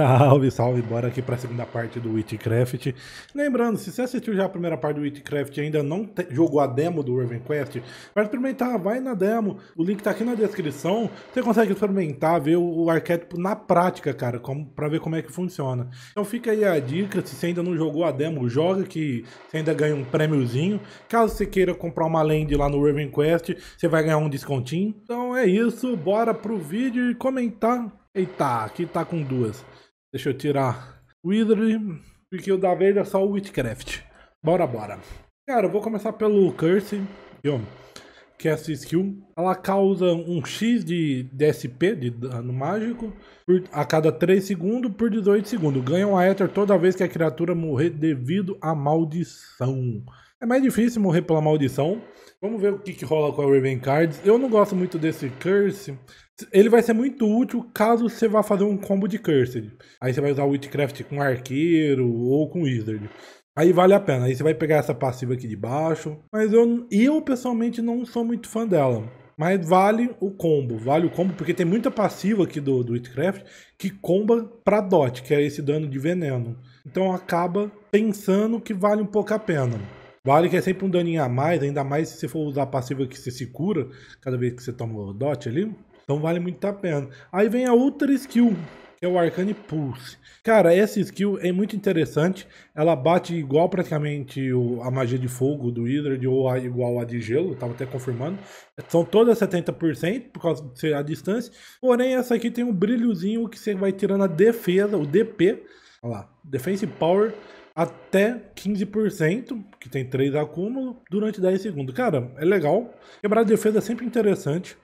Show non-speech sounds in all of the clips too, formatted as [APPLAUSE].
[LAUGHS] Salve, salve, bora aqui para a segunda parte do Witchcraft. Lembrando, se você assistiu já a primeira parte do Witchcraft e ainda não jogou a demo do Quest, vai experimentar, vai na demo, o link tá aqui na descrição, você consegue experimentar, ver o arquétipo na prática, cara, para pra ver como é que funciona. Então fica aí a dica, se você ainda não jogou a demo, joga que você ainda ganha um prêmiozinho. Caso você queira comprar uma land lá no Quest, você vai ganhar um descontinho. Então é isso, bora pro vídeo e comentar. Eita, aqui tá com duas. Deixa eu tirar Wither porque o da vez é só o Witchcraft. Bora, bora. Cara, eu vou começar pelo Curse, que é essa skill. Ela causa um X de DSP, de dano mágico, por, a cada 3 segundos por 18 segundos. Ganha um Aether toda vez que a criatura morrer devido à maldição. É mais difícil morrer pela maldição. Vamos ver o que, que rola com a Raven Cards. Eu não gosto muito desse Curse. Ele vai ser muito útil caso você vá fazer um combo de Curse. Aí você vai usar o Witchcraft com Arqueiro ou com Wizard. Aí vale a pena. Aí você vai pegar essa passiva aqui de baixo. Mas eu, eu pessoalmente não sou muito fã dela. Mas vale o combo, vale o combo, porque tem muita passiva aqui do, do Witchcraft que comba pra Dot, que é esse dano de veneno. Então acaba pensando que vale um pouco a pena. Vale que é sempre um daninho a mais, ainda mais se você for usar passiva que você se cura cada vez que você toma o dot ali. Então vale muito a pena. Aí vem a outra skill, que é o Arcane Pulse. Cara, essa skill é muito interessante. Ela bate igual praticamente o, a magia de fogo do Wizard ou a, igual a de gelo, tava até confirmando. São todas 70% por causa de ser a distância. Porém, essa aqui tem um brilhozinho que você vai tirando a defesa, o DP, olha lá, Defense Power até 15%, que tem 3 acúmulo, durante 10 segundos. Cara, é legal. Quebrar a defesa é sempre interessante.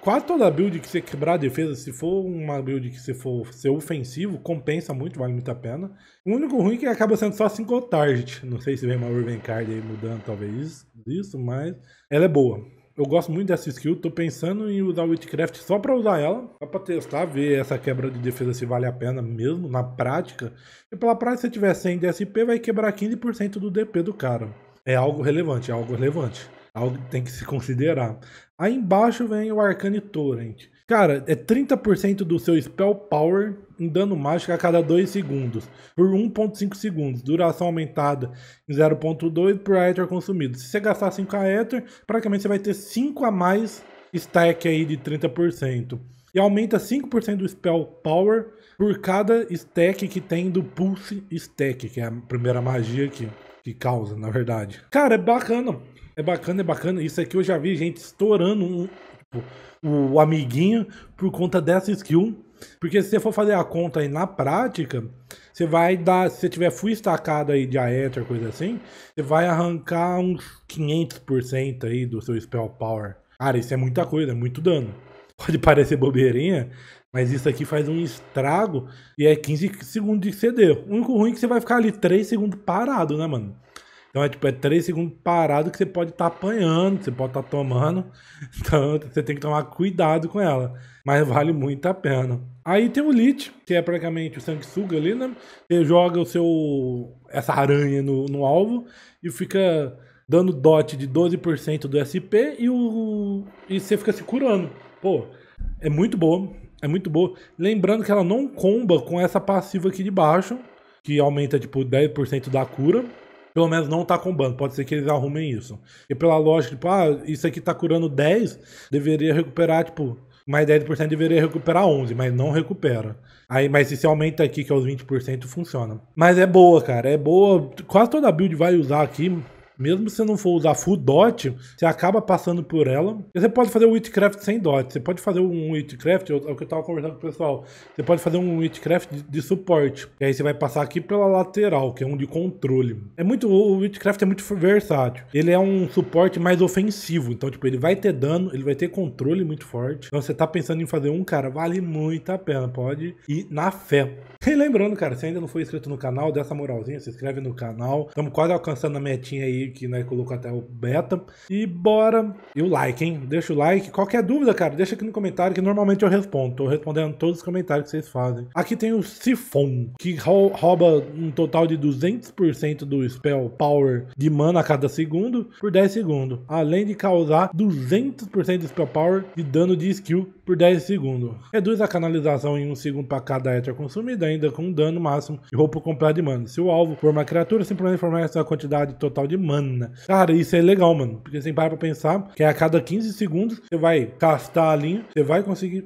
Quase toda build que você quebrar a defesa, se for uma build que você for ser ofensivo, compensa muito, vale muito a pena. O único ruim é que acaba sendo só 5 target. Não sei se vem uma Urban Card aí mudando talvez isso, mas ela é boa. Eu gosto muito dessa skill, tô pensando em usar Witchcraft só pra usar ela, só pra testar, ver essa quebra de defesa se vale a pena mesmo, na prática. E pela prática, se tiver 100 de SP, vai quebrar 15% do DP do cara. É algo relevante, é algo relevante. Algo que tem que se considerar. Aí embaixo vem o Arcane Torrent. Cara, é 30% do seu spell power em dano mágico a cada 2 segundos, por 1.5 segundos, duração aumentada em 0.2 por Aether consumido. Se você gastar 5 Aether, praticamente você vai ter 5 a mais stack aí de 30%. E aumenta 5% do spell power por cada stack que tem do Pulse Stack, que é a primeira magia que, que causa, na verdade. Cara, é bacana. É bacana, é bacana. Isso aqui eu já vi gente estourando um, Tipo, o amiguinho por conta dessa skill. Porque se você for fazer a conta aí na prática, você vai dar, se você tiver full estacado aí de Aether, coisa assim, você vai arrancar uns 500% aí do seu Spell Power. Cara, isso é muita coisa, é muito dano. [LAUGHS] Pode parecer bobeirinha, mas isso aqui faz um estrago e é 15 segundos de CD. O único ruim é que você vai ficar ali 3 segundos parado, né, mano? Então é tipo, é três segundos parado que você pode estar tá apanhando, você pode estar tá tomando. [LAUGHS] Então você tem que tomar cuidado com ela. Mas vale muito a pena. Aí tem o Lich, que é praticamente o sanguessuga ali, né? Você joga o seu. essa aranha no, no alvo e fica dando dot de 12% do SP e o. E você fica se curando. Pô, é muito boa. É muito boa. Lembrando que ela não comba com essa passiva aqui de baixo, que aumenta tipo 10% da cura pelo menos não tá combando. Pode ser que eles arrumem isso. E pela lógica, tipo, ah, isso aqui tá curando 10, deveria recuperar, tipo, mais 10% deveria recuperar 11, mas não recupera. Aí, mas se você aumenta aqui, que é os 20%, funciona. Mas é boa, cara. É boa. Quase toda build vai usar aqui. Mesmo se você não for usar full dot, você acaba passando por ela. E você pode fazer o Witchcraft sem dot. Você pode fazer um Witchcraft, é o que eu tava conversando com o pessoal. Você pode fazer um Witchcraft de, de suporte. E aí você vai passar aqui pela lateral, que é um de controle. É muito. O Witchcraft é muito versátil. Ele é um suporte mais ofensivo. Então, tipo, ele vai ter dano, ele vai ter controle muito forte. Então, você tá pensando em fazer um, cara, vale muito a pena. Pode ir na fé. [LAUGHS] E lembrando, cara, se ainda não foi inscrito no canal, dessa moralzinha, se inscreve no canal. Estamos quase alcançando a metinha aí que né, colocou até o beta. E bora! E o like, hein? Deixa o like. Qualquer dúvida, cara, deixa aqui no comentário que normalmente eu respondo. Tô respondendo todos os comentários que vocês fazem. Aqui tem o Sifon, que rouba um total de 200% do spell power de mana a cada segundo por 10 segundos. Além de causar 200% do spell power de dano de skill por 10 segundos. Reduz a canalização em 1 um segundo para cada éter consumida, ainda com um dano máximo de roupa completa de mana. Se o alvo for uma criatura, simplesmente fornece essa quantidade total de mana semana. Né? Cara, isso é legal, mano. Porque você para pra pensar que a cada 15 segundos você vai castar a linha, você vai conseguir.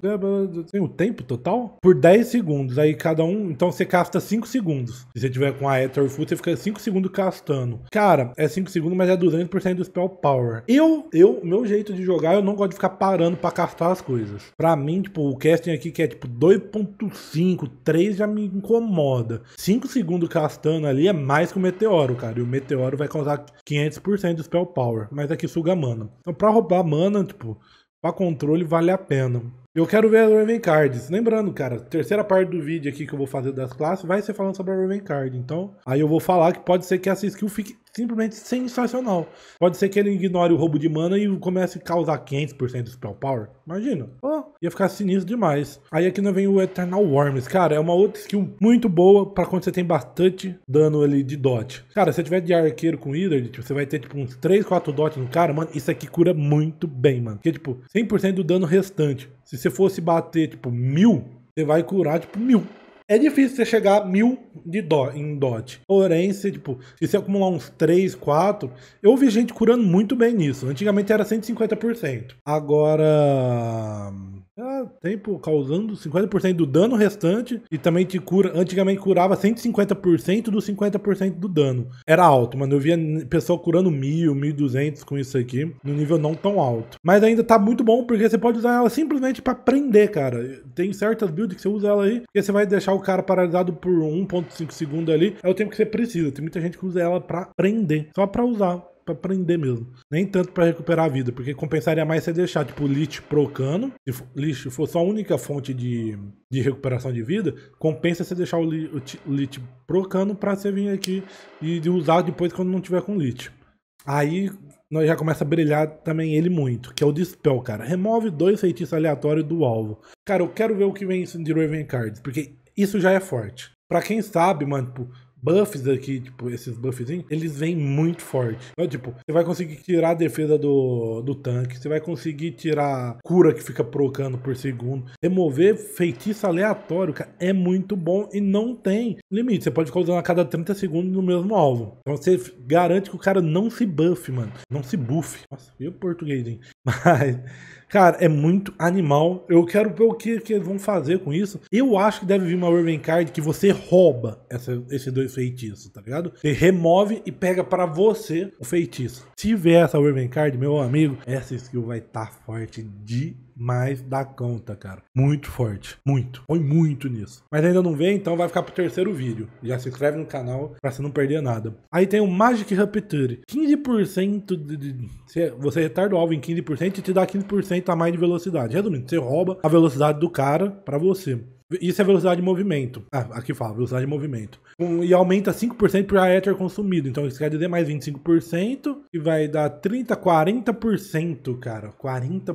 Tem o tempo total? Por 10 segundos. Aí cada um. Então você casta 5 segundos. Se você tiver com a Ether Full, você fica 5 segundos castando. Cara, é 5 segundos, mas é 200% do spell power. Eu, eu, meu jeito de jogar, eu não gosto de ficar parando pra castar as coisas. Pra mim, tipo, o casting aqui que é tipo 2.5, 3 já me incomoda. 5 segundos castando ali é mais que o meteoro, cara. E o meteoro vai causar 500% de spell power, mas aqui é suga mana. Então pra roubar mana, tipo, pra controle vale a pena. Eu quero ver as Raven Cards. Lembrando, cara, terceira parte do vídeo aqui que eu vou fazer das classes vai ser falando sobre a Raven Card. Então, aí eu vou falar que pode ser que essa skill fique simplesmente sensacional. Pode ser que ele ignore o roubo de mana e comece a causar 500% de spell power. Imagina. Oh, ia ficar sinistro demais. Aí aqui não vem o Eternal Worms. Cara, é uma outra skill muito boa para quando você tem bastante dano ali de dot. Cara, se você tiver de arqueiro com Wizard, tipo, você vai ter tipo uns 3, 4 dot no cara. Mano, isso aqui cura muito bem, mano. Porque tipo, 100% do dano restante. Se você fosse bater tipo mil, você vai curar tipo mil. É difícil você chegar a mil de dó, em DOT. Porém, se, tipo, se você acumular uns 3, 4, eu vi gente curando muito bem nisso. Antigamente era 150%. Agora. Ah, tempo causando 50% do dano restante e também te cura. Antigamente curava 150% do 50% do dano. Era alto, mano. Eu via pessoal curando 1000, 1200 com isso aqui, no nível não tão alto. Mas ainda tá muito bom porque você pode usar ela simplesmente para prender, cara. Tem certas builds que você usa ela aí, que você vai deixar o cara paralisado por 1.5 segundos ali. É o tempo que você precisa. Tem muita gente que usa ela para prender, só para usar para prender mesmo. Nem tanto para recuperar a vida, porque compensaria mais você deixar, tipo, Lich procano. Se Lich for só a única fonte de, de recuperação de vida, compensa você deixar o, lixo o procano para você vir aqui e usar depois quando não tiver com lixo. Aí nós já começa a brilhar também ele muito, que é o Dispel, cara. Remove dois feitiços aleatórios do alvo. Cara, eu quero ver o que vem isso de Raven Cards, porque isso já é forte. Pra quem sabe, mano, tipo, buffs aqui, tipo, esses buffzinhos, eles vêm muito forte. Então, tipo, você vai conseguir tirar a defesa do, do tanque, você vai conseguir tirar cura que fica procando por segundo, remover feitiço aleatório, cara, é muito bom e não tem limite. Você pode ficar usando a cada 30 segundos no mesmo alvo. Então você garante que o cara não se buff, mano. Não se buff. Nossa, e o português, hein? Mas, cara, é muito animal. Eu quero ver o que, que eles vão fazer com isso. Eu acho que deve vir uma Raven Card que você rouba essa, esses dois feitiços, tá ligado? Você remove e pega para você o feitiço. Se tiver essa Raven Card, meu amigo, essa skill vai estar tá forte de mas dá conta, cara. Muito forte. Muito. foi muito nisso. Mas ainda não vê, então vai ficar pro terceiro vídeo. Já se inscreve no canal pra você não perder nada. Aí tem o Magic Rapture. 15% de, de, de, Você retarda o alvo em 15% e te dá 15% a mais de velocidade. Resumindo, você rouba a velocidade do cara pra você. Isso é velocidade de movimento. Ah, aqui fala, velocidade de movimento. Um, e aumenta 5% para éter consumido. Então isso quer dizer mais 25%, e vai dar 30, 40%, cara. 40%.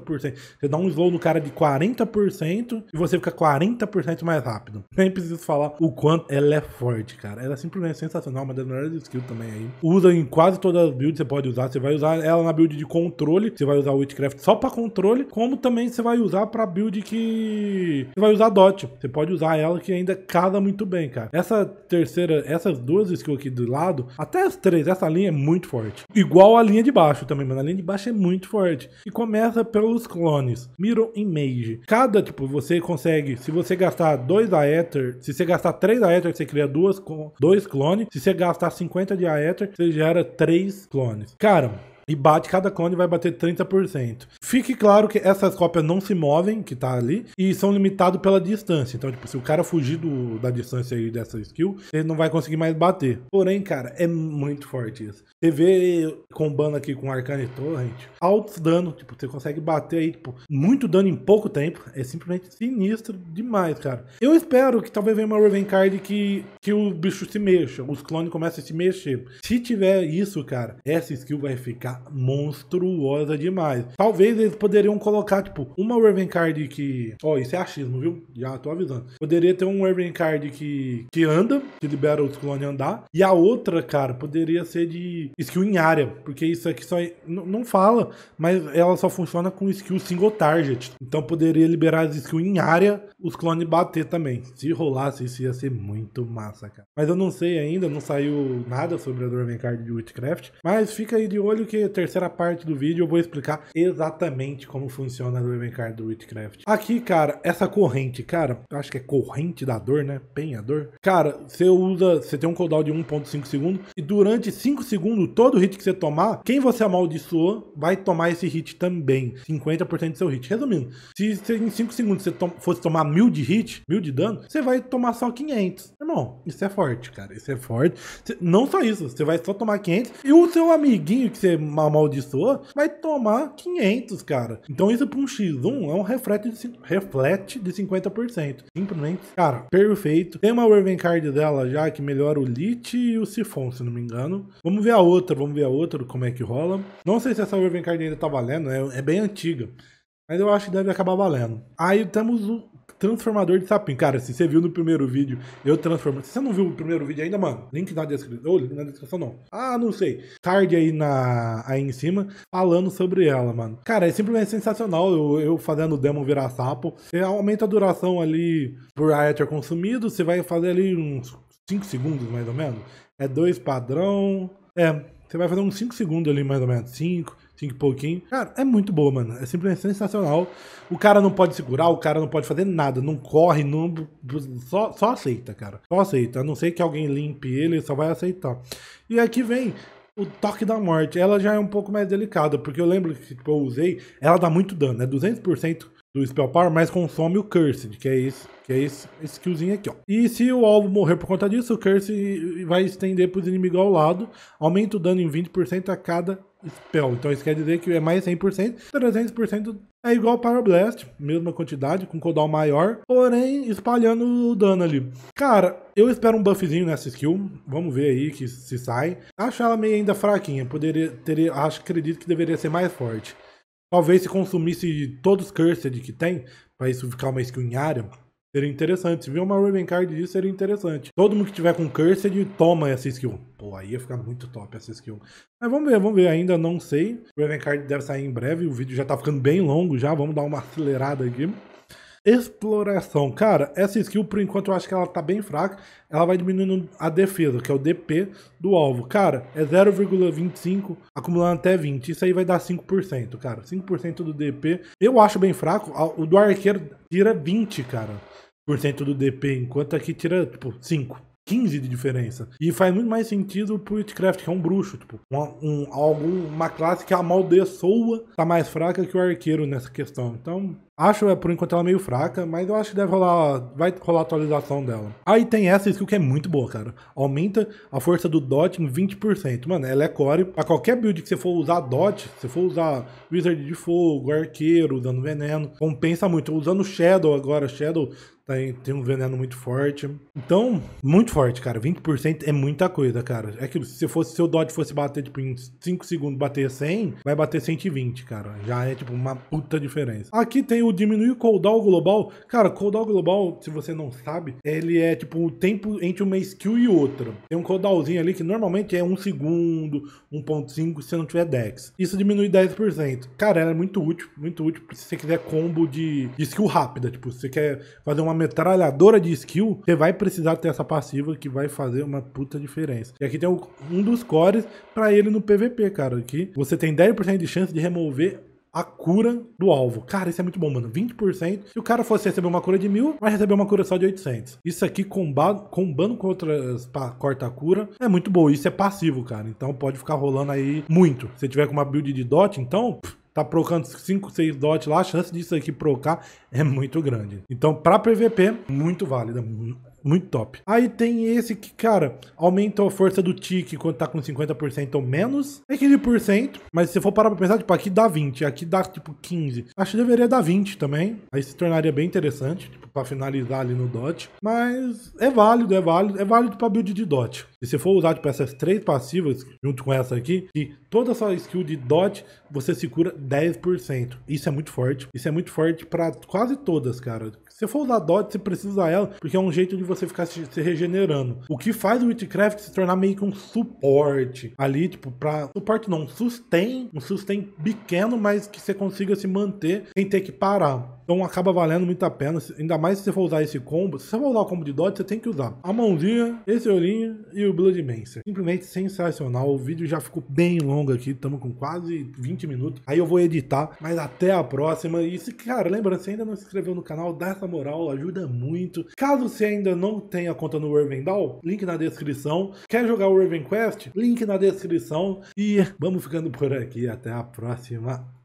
Você dá um slow no cara de 40% e você fica 40% mais rápido. Nem preciso falar o quanto ela é forte, cara. Ela é simplesmente sensacional, uma das melhores skills também aí. Usa em quase todas as builds, você pode usar. Você vai usar ela na build de controle, você vai usar o Witchcraft só para controle, como também você vai usar para build que... Você vai usar Dot. Você pode usar ela que ainda casa muito bem, cara. Essa terceira, essas duas skills aqui do lado, até as três, essa linha é muito forte. Igual a linha de baixo também, mano. A linha de baixo é muito forte. E começa pelos clones, Miro e Mage. Cada, tipo, você consegue, se você gastar dois Aether, se você gastar três Aether, você cria duas, com dois clones. Se você gastar 50 de Aether, você gera três clones. Cara, e bate, cada clone vai bater 30%. Fique claro que essas cópias não se movem, que tá ali, e são limitado pela distância. Então, tipo, se o cara fugir do, da distância aí dessa skill, ele não vai conseguir mais bater. Porém, cara, é muito forte isso. Você vê combando aqui com Arcane Torrent, altos dano, tipo, você consegue bater aí, tipo, muito dano em pouco tempo. É simplesmente sinistro demais, cara. Eu espero que talvez venha uma Raven Card que, que o bicho se mexa, os clones começam a se mexer. Se tiver isso, cara, essa skill vai ficar monstruosa demais. Talvez eles poderiam colocar, tipo, uma Raven Card que. Ó, oh, isso é achismo, viu? Já tô avisando. Poderia ter um Raven Card que, que anda, que libera os clones andar. E a outra, cara, poderia ser de skill em área. Porque isso aqui só. É, não fala, mas ela só funciona com skill single target. Então poderia liberar as skills em área, os clones bater também. Se rolasse, isso ia ser muito massa, cara. Mas eu não sei ainda, não saiu nada sobre a Raven Card de Witchcraft. Mas fica aí de olho que terceira parte do vídeo eu vou explicar exatamente como funciona a Card do Witchcraft. Aqui, cara, essa corrente, cara, eu acho que é corrente da dor, né? penha dor Cara, você usa, você tem um cooldown de 1.5 segundos e durante 5 segundos, todo hit que você tomar, quem você amaldiçoou vai tomar esse hit também. 50% do seu hit. Resumindo, se você, em 5 segundos você to fosse tomar mil de hit, mil de dano, você vai tomar só 500. Irmão, isso é forte, cara. Isso é forte. Cê, não só isso, você vai só tomar 500 e o seu amiguinho que você amaldiçoa, vai tomar 500, cara. Então isso para um X1 é um reflete de, reflete de 50%. Simplesmente, cara, perfeito. Tem uma Raven Card dela já que melhora o Lich e o Sifon, se não me engano. Vamos ver a outra, vamos ver a outra, como é que rola. Não sei se essa Raven Card ainda tá valendo, é, é bem antiga. Mas eu acho que deve acabar valendo. Aí temos o transformador de sapinho. Cara, se você viu no primeiro vídeo, eu transformo. Se você não viu o primeiro vídeo ainda, mano, link na descrição. Ou link na descrição não. Ah, não sei. Card aí, na, aí em cima, falando sobre ela, mano. Cara, é simplesmente sensacional eu, eu fazendo o demo virar sapo. Você aumenta a duração ali por Aether consumido. Você vai fazer ali uns 5 segundos, mais ou menos. É dois padrão. É, você vai fazer uns 5 segundos ali, mais ou menos. 5 cinco pouquinho. Cara, é muito boa, mano. É simplesmente sensacional. O cara não pode segurar, o cara não pode fazer nada, não corre, não. Só, só aceita, cara. Só aceita. A não ser que alguém limpe ele, só vai aceitar. E aqui vem o toque da morte. Ela já é um pouco mais delicada, porque eu lembro que tipo, eu usei, ela dá muito dano, é 200% do Spell Power, mas consome o Cursed, que é esse, que é esse, esse skillzinho aqui, ó. E se o alvo morrer por conta disso, o Cursed vai estender para os inimigos ao lado, aumenta o dano em 20% a cada spell. Então isso quer dizer que é mais 100%, 300% é igual para o Blast, mesma quantidade, com cooldown maior, porém espalhando o dano ali. Cara, eu espero um buffzinho nessa skill, vamos ver aí que se sai. Acho ela meio ainda fraquinha, poderia ter, acho, acredito que deveria ser mais forte. Talvez se consumisse todos os Cursed que tem, para isso ficar uma skill em área, seria interessante. Se vir uma Raven Card disso, seria interessante. Todo mundo que tiver com Cursed, toma essa skill. Pô, aí ia ficar muito top essa skill. Mas vamos ver, vamos ver. Ainda não sei. Raven Card deve sair em breve. O vídeo já tá ficando bem longo já. Vamos dar uma acelerada aqui. Exploração. Cara, essa skill, por enquanto, eu acho que ela tá bem fraca. Ela vai diminuindo a defesa, que é o DP do alvo. Cara, é 0,25, acumulando até 20. Isso aí vai dar 5%, cara. 5% do DP. Eu acho bem fraco. O do arqueiro tira 20, cara, por cento do DP, enquanto aqui tira, tipo, 5. 15 de diferença. E faz muito mais sentido pro Witchcraft, que é um bruxo, tipo, uma, um, algo, uma classe que amaldiçoa tá mais fraca que o arqueiro nessa questão. Então, Acho, é, por enquanto, ela meio fraca, mas eu acho que deve rolar. Vai rolar atualização dela. Aí tem essa skill que é muito boa, cara. Aumenta a força do Dot em 20%. Mano, ela é core. Pra qualquer build que você for usar Dot, se for usar Wizard de Fogo, Arqueiro, usando Veneno, compensa muito. Usando Shadow agora, Shadow tem, tá tem um veneno muito forte. Então, muito forte, cara. 20% é muita coisa, cara. É que se fosse seu dot fosse bater, tipo, em 5 segundos bater 100, vai bater 120, cara. Já é, tipo, uma puta diferença. Aqui tem o diminuir o cooldown global. Cara, cooldown global, se você não sabe, ele é tipo o tempo entre uma skill e outra. Tem um cooldownzinho ali que normalmente é 1 segundo, 1.5 se não tiver dex. Isso diminui 10%. Cara, ela é muito útil, muito útil se você quiser combo de, de skill rápida. Tipo, se você quer fazer uma metralhadora de skill, você vai precisar ter essa passiva que vai fazer uma puta diferença. E aqui tem um dos cores para ele no PVP, cara. Aqui você tem 10% de chance de remover a cura do alvo. Cara, isso é muito bom, mano. 20%. Se o cara fosse receber uma cura de mil, vai receber uma cura só de 800. Isso aqui combando com outras pra, corta cura é muito bom. Isso é passivo, cara. Então pode ficar rolando aí muito. Se tiver com uma build de dot, então... Pff, tá procando 5, 6 dots lá, a chance disso aqui procar é muito grande. Então, para PVP, muito válida. Muito top. Aí tem esse que, cara, aumenta a força do tique quando tá com 50% ou menos. É 15%, mas se for parar pra pensar, tipo, aqui dá 20, aqui dá, tipo, 15. Acho que deveria dar 20 também. Aí se tornaria bem interessante, tipo, pra finalizar ali no dot. Mas é válido, é válido. É válido pra build de dot. E se for usar, tipo, essas três passivas, junto com essa aqui, e toda a sua skill de dot, você se cura 10%. Isso é muito forte. Isso é muito forte pra quase todas, cara. Se for usar dot, você precisa usar ela, porque é um jeito de você você ficar se, se regenerando. O que faz o Witchcraft se tornar meio que um suporte ali, tipo, pra. Suporte não, um Um sustém pequeno, mas que você consiga se manter sem ter que parar. Então acaba valendo muito a pena, ainda mais se você for usar esse combo. Se você for usar o combo de Dodge, você tem que usar a mãozinha, esse olhinho e o Blood Mancer. Simplesmente sensacional. O vídeo já ficou bem longo aqui, estamos com quase 20 minutos. Aí eu vou editar, mas até a próxima. E se, cara, lembra, se ainda não se inscreveu no canal, dá essa moral, ajuda muito. Caso você ainda não tenha conta no Urvendal, link na descrição. Quer jogar o Urven Quest? Link na descrição. E vamos ficando por aqui. Até a próxima.